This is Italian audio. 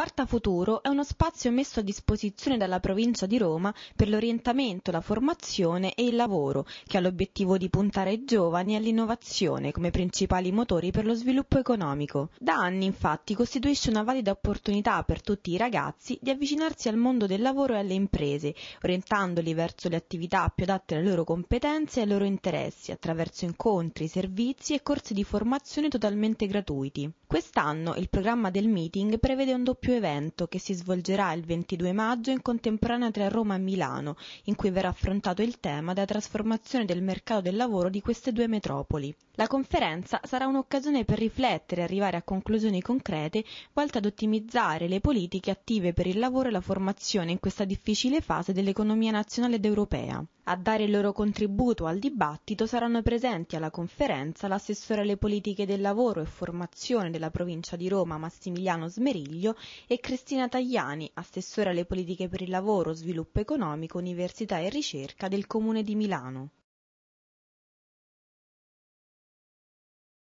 Sparta Futuro è uno spazio messo a disposizione dalla provincia di Roma per l'orientamento, la formazione e il lavoro, che ha l'obiettivo di puntare ai giovani e all'innovazione come principali motori per lo sviluppo economico. Da anni infatti costituisce una valida opportunità per tutti i ragazzi di avvicinarsi al mondo del lavoro e alle imprese, orientandoli verso le attività più adatte alle loro competenze e ai loro interessi, attraverso incontri, servizi e corsi di formazione totalmente gratuiti. Quest'anno il programma del meeting prevede un doppio evento che si svolgerà il 22 maggio in contemporanea tra Roma e Milano, in cui verrà affrontato il tema della trasformazione del mercato del lavoro di queste due metropoli. La conferenza sarà un'occasione per riflettere e arrivare a conclusioni concrete volte ad ottimizzare le politiche attive per il lavoro e la formazione in questa difficile fase dell'economia nazionale ed europea. A dare il loro contributo al dibattito saranno presenti alla conferenza l'assessore alle politiche del lavoro e formazione della provincia di Roma Massimiliano Smeriglio e Cristina Tagliani, assessore alle politiche per il lavoro, sviluppo economico, università e ricerca del Comune di Milano.